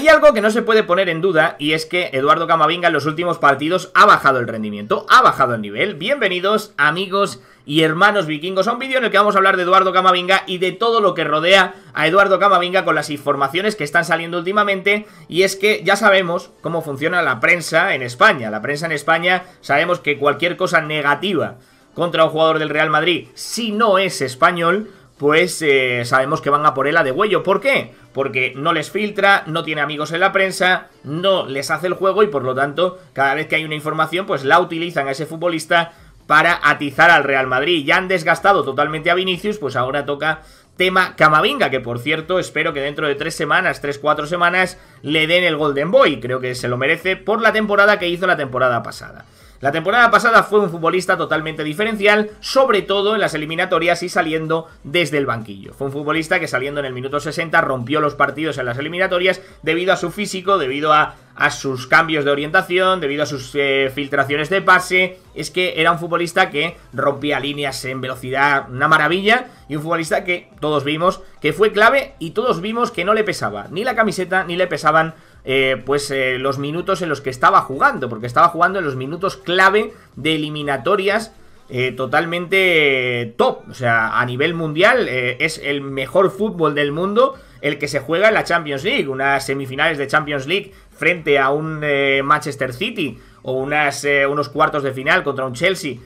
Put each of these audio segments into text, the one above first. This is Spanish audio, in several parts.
Hay algo que no se puede poner en duda y es que Eduardo Camavinga en los últimos partidos ha bajado el rendimiento, ha bajado el nivel. Bienvenidos amigos y hermanos vikingos a un vídeo en el que vamos a hablar de Eduardo Camavinga y de todo lo que rodea a Eduardo Camavinga con las informaciones que están saliendo últimamente y es que ya sabemos cómo funciona la prensa en España. La prensa en España sabemos que cualquier cosa negativa contra un jugador del Real Madrid, si no es español, pues eh, sabemos que van a por él a de huello. ¿Por qué? Porque no les filtra, no tiene amigos en la prensa, no les hace el juego y por lo tanto, cada vez que hay una información, pues la utilizan a ese futbolista para atizar al Real Madrid. Ya han desgastado totalmente a Vinicius, pues ahora toca tema Camavinga, que por cierto espero que dentro de tres semanas, tres, cuatro semanas, le den el Golden Boy. Creo que se lo merece por la temporada que hizo la temporada pasada. La temporada pasada fue un futbolista totalmente diferencial, sobre todo en las eliminatorias y saliendo desde el banquillo. Fue un futbolista que saliendo en el minuto 60 rompió los partidos en las eliminatorias debido a su físico, debido a, sus cambios de orientación, debido a sus eh, filtraciones de pase. Es que era un futbolista que rompía líneas en velocidad, una maravilla, y un futbolista que todos vimos que fue clave y todos vimos que no le pesaba ni la camiseta ni le pesaban eh, pues eh, los minutos en los que estaba jugando, porque estaba jugando en los minutos clave de eliminatorias eh, totalmente top, o sea, a nivel mundial es el mejor fútbol del mundo el que se juega en la Champions League, unas semifinales de Champions League frente a un Manchester City o unas, unos cuartos de final contra un Chelsea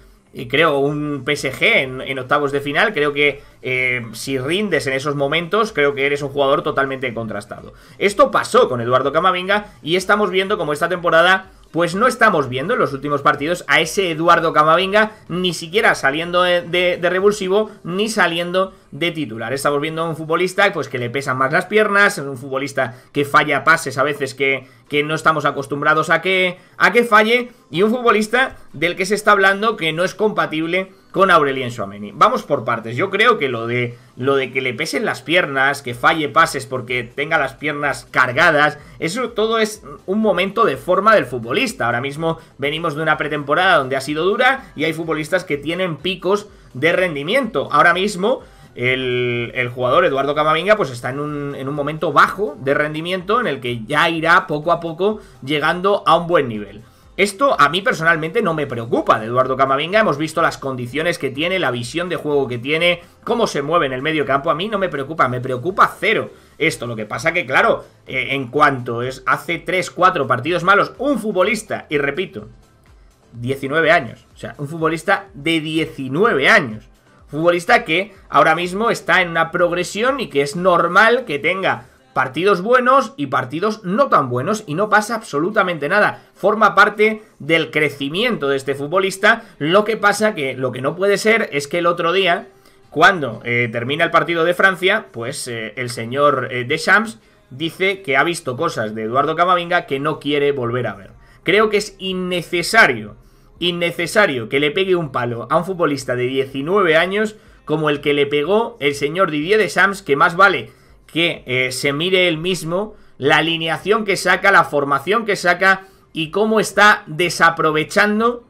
creo, un PSG en, octavos de final. Creo que eh, si rindes en esos momentos, creo que eres un jugador totalmente contrastado. Esto pasó con Eduardo Camavinga y estamos viendo como esta temporada... Pues no estamos viendo en los últimos partidos a ese Eduardo Camavinga ni siquiera saliendo de revulsivo ni saliendo de titular. Estamos viendo a un futbolista pues, que le pesan más las piernas, un futbolista que falla pases a veces que, que no estamos acostumbrados a que, a que falle, y un futbolista del que se está hablando que no es compatible con Aurelien Suameni. Vamos por partes. Yo creo que lo de, lo de que le pesen las piernas, que falle pases porque tenga las piernas cargadas, eso todo es un momento de forma del futbolista. Ahora mismo venimos de una pretemporada donde ha sido dura y hay futbolistas que tienen picos de rendimiento. Ahora mismo el, jugador Eduardo Camavinga pues está en un, momento bajo de rendimiento en el que ya irá poco a poco llegando a un buen nivel. Esto a mí personalmente no me preocupa de Eduardo Camavinga, hemos visto las condiciones que tiene, la visión de juego que tiene, cómo se mueve en el medio campo, a mí no me preocupa, me preocupa cero esto, lo que pasa que claro, eh, en cuanto es hace 3, 4 partidos malos, un futbolista, y repito, 19 años, o sea, un futbolista de 19 años, futbolista que ahora mismo está en una progresión y que es normal que tenga partidos buenos y partidos no tan buenos y no pasa absolutamente nada. Forma parte del crecimiento de este futbolista. Lo que pasa que lo que no puede ser es que el otro día, cuando eh, termina el partido de Francia, pues eh, el señor eh, Deschamps dice que ha visto cosas de Eduardo Camavinga que no quiere volver a ver. Creo que es innecesario innecesario que le pegue un palo a un futbolista de 19 años como el que le pegó el señor Didier de Sams, que más vale que eh, se mire él mismo la alineación que saca, la formación que saca y cómo está desaprovechando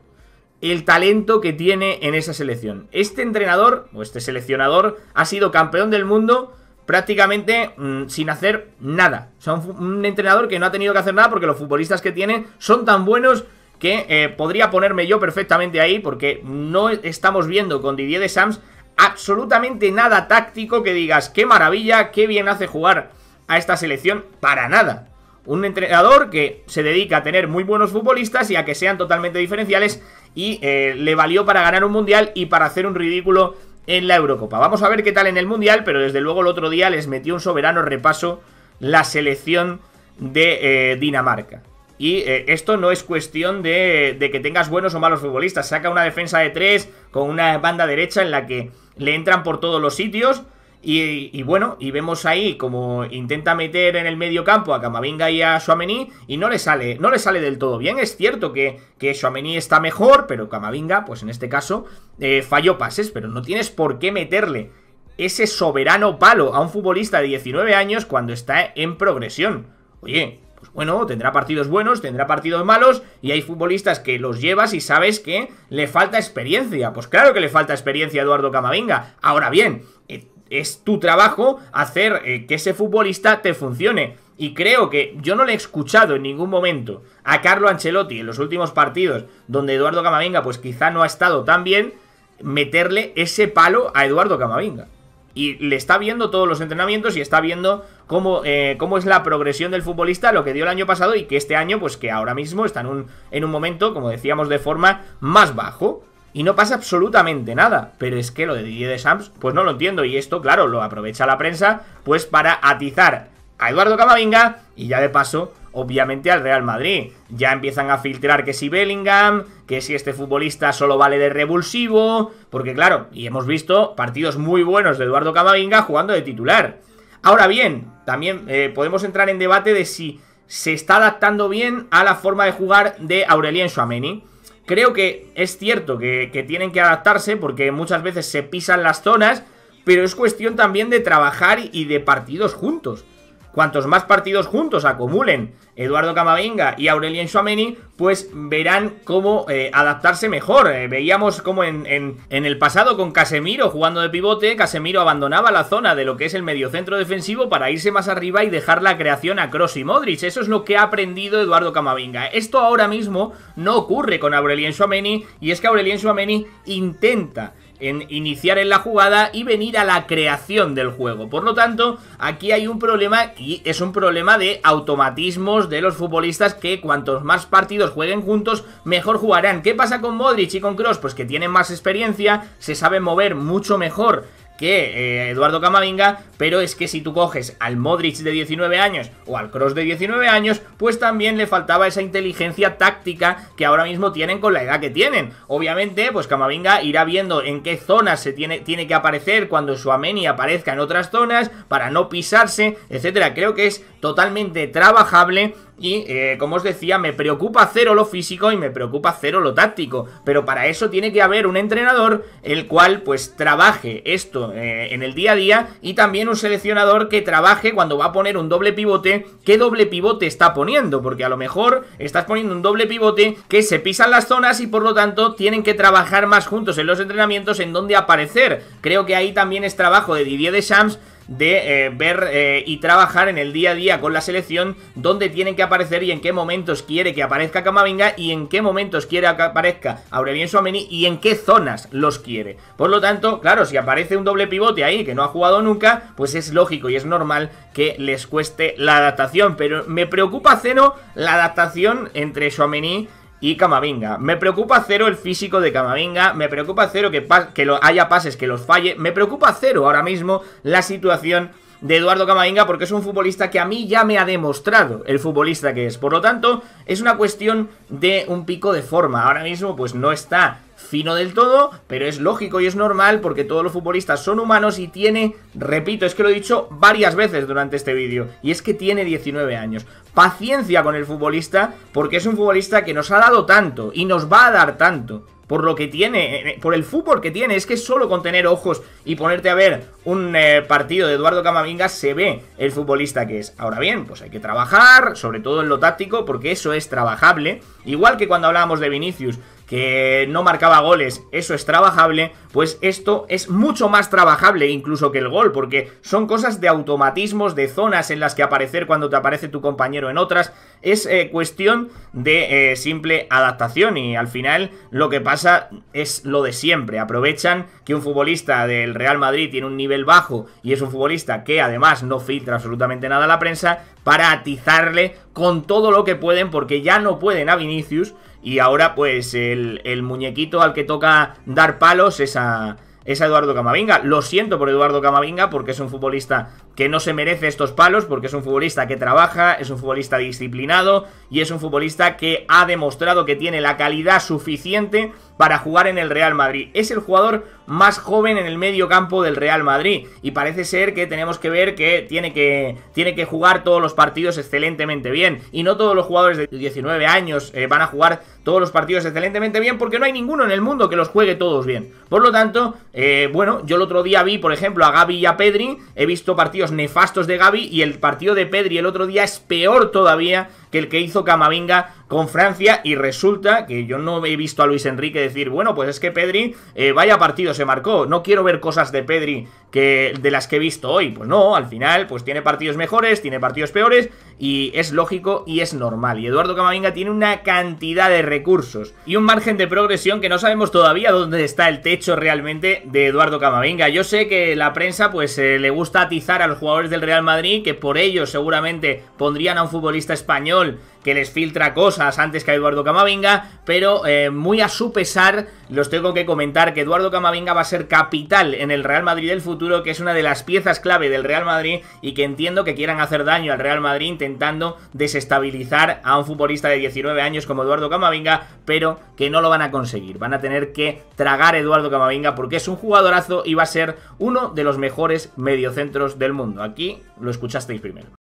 el talento que tiene en esa selección. Este entrenador, o este seleccionador, ha sido campeón del mundo prácticamente mm, sin hacer nada. O un entrenador que no ha tenido que hacer nada porque los futbolistas que tiene son tan buenos que eh, podría ponerme yo perfectamente ahí porque no estamos viendo con Didier de Sams absolutamente nada táctico que digas qué maravilla, qué bien hace jugar a esta selección, para nada. Un entrenador que se dedica a tener muy buenos futbolistas y a que sean totalmente diferenciales y eh, le valió para ganar un mundial y para hacer un ridículo en la Eurocopa. Vamos a ver qué tal en el mundial, pero desde luego el otro día les metió un soberano repaso la selección de eh, Dinamarca. Y eh, esto no es cuestión de, que tengas buenos o malos futbolistas. Saca una defensa de tres con una banda derecha en la que le entran por todos los sitios. Y, bueno, y vemos ahí como intenta meter en el medio campo a Camavinga y a Suamení y no le sale, no le sale del todo bien. Es cierto que, que Suamení está mejor, pero Camavinga, pues en este caso, eh, falló pases, pero no tienes por qué meterle ese soberano palo a un futbolista de 19 años cuando está en progresión. Oye, pues bueno, tendrá partidos buenos, tendrá partidos malos y hay futbolistas que los llevas y sabes que le falta experiencia. Pues claro que le falta experiencia a Eduardo Camavinga. Ahora bien, eh, es tu trabajo hacer eh, que ese futbolista te funcione. Y creo que yo no le he escuchado en ningún momento a Carlo Ancelotti en los últimos partidos donde Eduardo Camavinga pues quizá no ha estado tan bien meterle ese palo a Eduardo Camavinga y le está viendo todos los entrenamientos y está viendo cómo, eh, cómo es la progresión del futbolista, lo que dio el año pasado y que este año, pues que ahora mismo está en un, en un momento, como decíamos, de forma más bajo. Y no pasa absolutamente nada. Pero es que lo de Didier Deschamps, pues no lo entiendo. Y esto, claro, lo aprovecha la prensa, pues para atizar a Eduardo Camavinga y ya de paso obviamente al Real Madrid. Ya empiezan a filtrar que si Bellingham, que si este futbolista solo vale de revulsivo, porque claro, y hemos visto partidos muy buenos de Eduardo Camavinga jugando de titular. Ahora bien, también eh, podemos entrar en debate de si se está adaptando bien a la forma de jugar de Aurelien Suameni. Creo que es cierto que tienen que adaptarse porque muchas veces se pisan las zonas, pero es cuestión también de trabajar y de partidos juntos. Cuantos más partidos juntos acumulen Eduardo Camavinga y Aurelien Chouameni, pues verán cómo eh, adaptarse mejor. Eh, veíamos como en, el pasado con Casemiro jugando de pivote, Casemiro abandonaba la zona de lo que es el mediocentro defensivo para irse más arriba y dejar la creación a Cross y Modric. Eso es lo que ha aprendido Eduardo Camavinga. Esto ahora mismo no ocurre con Aurelien Chouameni y es que Aurelien Chouameni intenta en iniciar en la jugada y venir a la creación del juego. Por lo tanto, aquí hay un problema y es un problema de automatismos de los futbolistas que cuantos más partidos jueguen juntos, mejor jugarán. ¿Qué pasa con Modric y con Cross? Pues que tienen más experiencia, se saben mover mucho mejor que eh, Eduardo Camavinga, pero es que si tú coges al Modric de 19 años o al Cross de 19 años, pues también le faltaba esa inteligencia táctica que ahora mismo tienen con la edad que tienen. Obviamente, pues Camavinga irá viendo en qué zonas se tiene, tiene que aparecer cuando su Ameni aparezca en otras zonas para no pisarse, etcétera. Creo que es totalmente trabajable y eh, como os decía, me preocupa cero lo físico y me preocupa cero lo táctico. Pero para eso tiene que haber un entrenador el cual pues trabaje esto eh, en el día a día y también un seleccionador que trabaje cuando va a poner un doble pivote, qué doble pivote está poniendo. Porque a lo mejor estás poniendo un doble pivote que se pisan las zonas y por lo tanto tienen que trabajar más juntos en los entrenamientos en donde aparecer. Creo que ahí también es trabajo de Didier Deschamps de eh, ver eh, y trabajar en el día a día con la selección, dónde tienen que aparecer y en qué momentos quiere que aparezca Camavinga y en qué momentos quiere que aparezca Aurelien Suameni y en qué zonas los quiere. Por lo tanto, claro, si aparece un doble pivote ahí que no ha jugado nunca, pues es lógico y es normal que les cueste la adaptación. Pero me preocupa cero la adaptación entre Suameni y Camavinga. Me preocupa cero el físico de Camavinga, me preocupa cero que, que lo haya pases que los falle, me preocupa cero ahora mismo la situación de Eduardo Camavinga porque es un futbolista que a mí ya me ha demostrado el futbolista que es. Por lo tanto, es una cuestión de un pico de forma. Ahora mismo pues no está fino del todo, pero es lógico y es normal porque todos los futbolistas son humanos y tiene, repito, es que lo he dicho varias veces durante este vídeo, y es que tiene 19 años. Paciencia con el futbolista porque es un futbolista que nos ha dado tanto y nos va a dar tanto por lo que tiene, eh, por el fútbol que tiene. Es que solo con tener ojos y ponerte a ver un eh, partido de Eduardo Camavinga se ve el futbolista que es. Ahora bien, pues hay que trabajar, sobre todo en lo táctico, porque eso es trabajable. Igual que cuando hablábamos de Vinicius, que no marcaba goles, eso es trabajable, pues esto es mucho más trabajable incluso que el gol, porque son cosas de automatismos, de zonas en las que aparecer cuando te aparece tu compañero en otras, es eh, cuestión de eh, simple adaptación y al final lo que pasa es lo de siempre, aprovechan que un futbolista del Real Madrid tiene un nivel bajo y es un futbolista que además no filtra absolutamente nada a la prensa para atizarle con todo lo que pueden porque ya no pueden a Vinicius y ahora, pues, el, muñequito al que toca dar palos es a, es a Eduardo Camavinga. Lo siento por Eduardo Camavinga porque es un futbolista que no se merece estos palos, porque es un futbolista que trabaja, es un futbolista disciplinado y es un futbolista que ha demostrado que tiene la calidad suficiente para jugar en el Real Madrid. Es el jugador más joven en el medio campo del Real Madrid y parece ser que tenemos que ver que tiene que, tiene que jugar todos los partidos excelentemente bien y no todos los jugadores de 19 años eh, van a jugar todos los partidos excelentemente bien porque no hay ninguno en el mundo que los juegue todos bien. Por lo tanto, eh, bueno, yo el otro día vi, por ejemplo, a Gaby y a Pedri, he visto partidos nefastos de Gaby y el partido de Pedri el otro día es peor todavía que el que hizo Camavinga con Francia y resulta que yo no he visto a Luis Enrique decir, bueno, pues es que Pedri, eh, vaya partido se marcó, no quiero ver cosas de Pedri que, de las que he visto hoy. Pues no, al final, pues tiene partidos mejores, tiene partidos peores y es lógico y es normal. Y Eduardo Camavinga tiene una cantidad de recursos y un margen de progresión que no sabemos todavía dónde está el techo realmente de Eduardo Camavinga. Yo sé que la prensa pues eh, le gusta atizar a los jugadores del Real Madrid, que por ello seguramente pondrían a un futbolista español que les filtra cosas antes que a Eduardo Camavinga, pero eh, muy a su pesar los tengo que comentar que Eduardo Camavinga va a ser capital en el Real Madrid del futuro, que es una de las piezas clave del Real Madrid y que entiendo que quieran hacer daño al Real Madrid intentando desestabilizar a un futbolista de 19 años como Eduardo Camavinga, pero que no lo van a conseguir. Van a tener que tragar a Eduardo Camavinga porque es un jugadorazo y va a ser uno de los mejores mediocentros del mundo. Aquí lo escuchasteis primero.